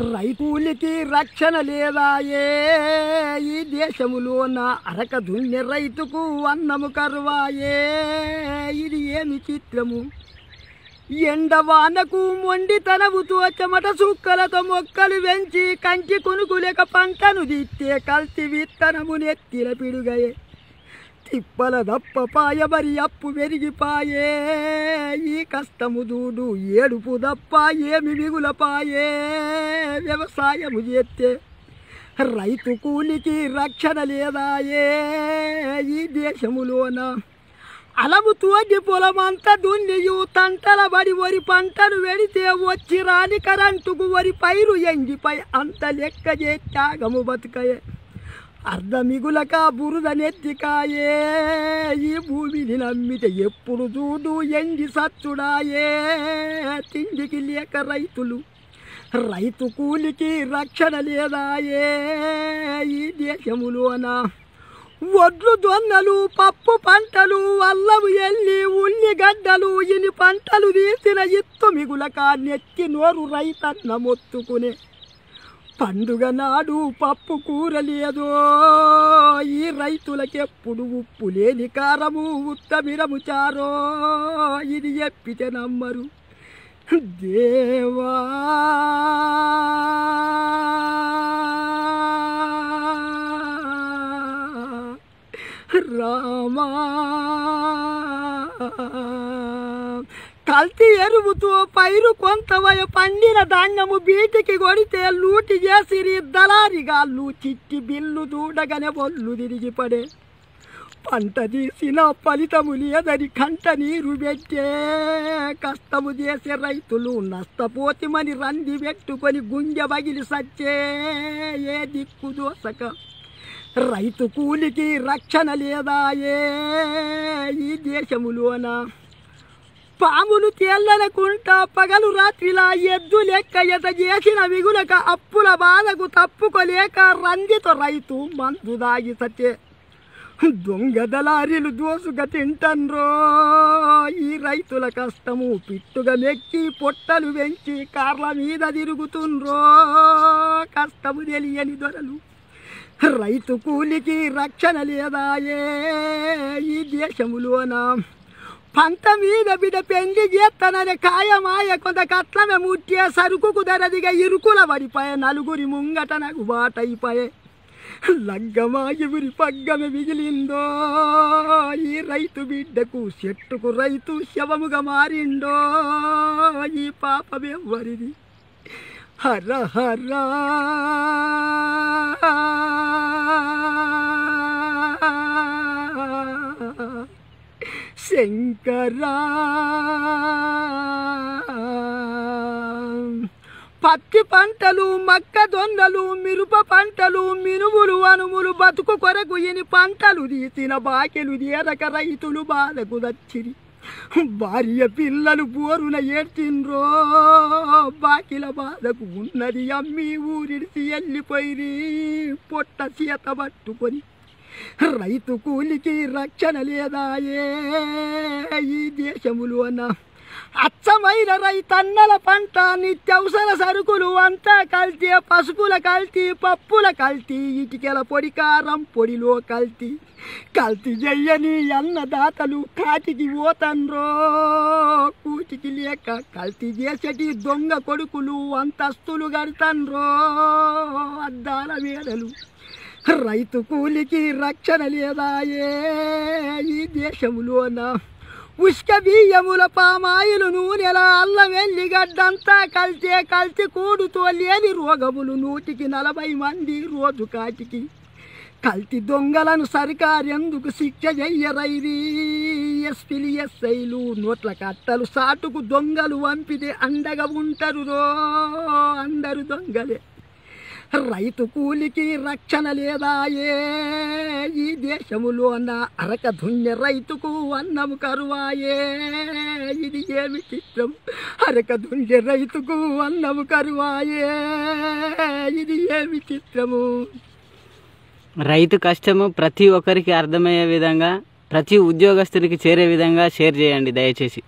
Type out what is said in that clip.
రైతులకి రక్షణ లేదాయే ఈ దేశములోన అరక దున్ని రైతుకు అన్నము కరువాయే ఇది ఏమి చిత్రము ఎండవానకు మొండితనవుతో చెమట సుక్కలతో మొక్కలు పెంచి కంచి కొనుకులేక పంటను దిత్తే కల్తీ విత్తనము నెత్తిన పిడుగయే ఇప్పలదప్ప పాయ మరి అప్పు వెరిగిపాయే ఈ కష్టము దూడు ఏడుపు దప్ప ఏమి మిగులపాయే వ్యవసాయము చేస్తే రైతు కూలికి రక్షణ లేదాయే ఈ దేశములోన అలము తోటి పొలమంతా దున్నియు తంటల బడి వరి పంటలు వెడితే వచ్చి రాని కరెంటుకు వరి పైరు ఎంగిపై అంత లెక్క త్యాగము బతుకయే అర్ధమిగులక బురుదనెత్తికాయే ఈ భూమిని నమ్మితే ఎప్పుడు చూడు ఎండి సచ్చుడాయే తిండికి లేక రైతులు రైతు కూలికి రక్షణ లేదాయే ఈ దేశములోన ఒడ్లు దొన్నలు పప్పు పంటలు అల్లము ఎల్లి ఉల్లిగడ్డలు ఇని పంటలు తీసిన ఇత్తు మిగులక నెత్తి నోరు రైతన్న మొత్తుకునే పండుగ నాడు పప్పు కూర లేదో ఈ రైతులకెప్పుడు ఉప్పు లేని కారము ఉత్తమిరము చారో ఇది ఎప్పితే నమ్మరు దేవా రామా కల్తీ ఎరువుతూ పైరు కొంతవయ పండిన ధాన్యము బీటికి కొడితే లూటి చేసిరి దళారిగాళ్ళు చిట్టి బిల్లు చూడగానే బొల్లు తిరిగి పడే పంట తీసిన ఫలితము లేదని కంట నీరు పెట్టే కష్టము చేసే రైతులు నష్టపోతిమని రంది పెట్టుకొని గుంజ బగిలి సచ్చే ఏ దిక్కు దోసక రైతు కూలికి రక్షణ లేదా ఏ ఈ దేశములోనా పాములు తేళ్లనకుంటా పగలు రాత్రిలా ఎద్దు లెక్క ఎట చేసిన విగులక అప్పుల బాధకు తప్పుకోలేక రంజిత రైతు మందు దాగి సతే దొంగ దళారీలు దోసుగా తింటన్రో ఈ రైతుల కష్టము పిట్టుగా మెక్కి పొట్టలు వెంచి కార్ల మీద తిరుగుతుండ్రో కష్టము తెలియని దొరలు రైతు కూలికి రక్షణ లేదాయే ఈ దేశములోనా పంట మీద బిడ్డ పెండి చేస్తాననే కాయమాయ కొంత కట్లమే ముట్టే సరుకుకు ధరదిగా ఇరుకుల పడిపోయే నలుగురి ముంగట నాకు బాటైపోయే లగ్గమాగి ఉరి పగ్గమే మిగిలిందో ఈ రైతు బిడ్డకు చెట్టుకు రైతు శవముగా మారిండో ఈ పాపమెవ్వరిది హర హర్రా శంకరా పత్తి పంటలు దొన్నలు మిరప పంటలు మినుములు అనుములు బతుకు కొరకు ఇని పంటలు తీసిన బాకెలు తీరక రైతులు బాధకు దచ్చిరి భార్య పిల్లలు బోరున ఏడ్చిండ్రో బాకిల బాధకు ఉన్నది అమ్మి ఊరిడిసి వెళ్ళిపోయి పొట్ట చేత పట్టుకొని రైతు కూలికి రక్షణ లేదాయే ఈ దేశములోన అచ్చమైన రైతన్నల పంట నిత్యవసర సరుకులు అంతా కల్తీ పసుపుల కల్తీ పప్పుల కల్తీ ఇటుకల పొడి కారం పొడిలో కల్తీ కల్తీ చెయ్యని అన్నదాతలు కాటికి పోతన్రో కూటికి లేక కల్తీ చేసేటి దొంగ కొడుకులు అంతస్తులు కడతన్రో అద్దాల వేదలు రైతు కూలికి రక్షణ ఏ ఈ దేశములోన ఉష్క బియ్యముల పామాయిలు నూనెలా అల్లం ఎల్లిగడ్డంతా కలిసే కలిసి కూడుతో లేని రోగములు నూటికి నలభై మంది రోజు కాటికి కల్తీ దొంగలను ఎందుకు శిక్ష చెయ్యరైది ఎస్పిలి ఎస్ఐలు నోట్ల కట్టలు సాటుకు దొంగలు వంపితే అండగా ఉంటారు రో అందరు దొంగలే రైతు కూలికి రక్షణ లేదాయే ఈ దేశములోన అరక ధున్య రైతుకు అన్నము కరువాయే ఇది ఏమి చిత్రం అరక దున్య రైతుకు అన్నము కరువాయే ఇది ఏమి చిత్రము రైతు కష్టము ప్రతి ఒక్కరికి అర్థమయ్యే విధంగా ప్రతి ఉద్యోగస్తుడికి చేరే విధంగా షేర్ చేయండి దయచేసి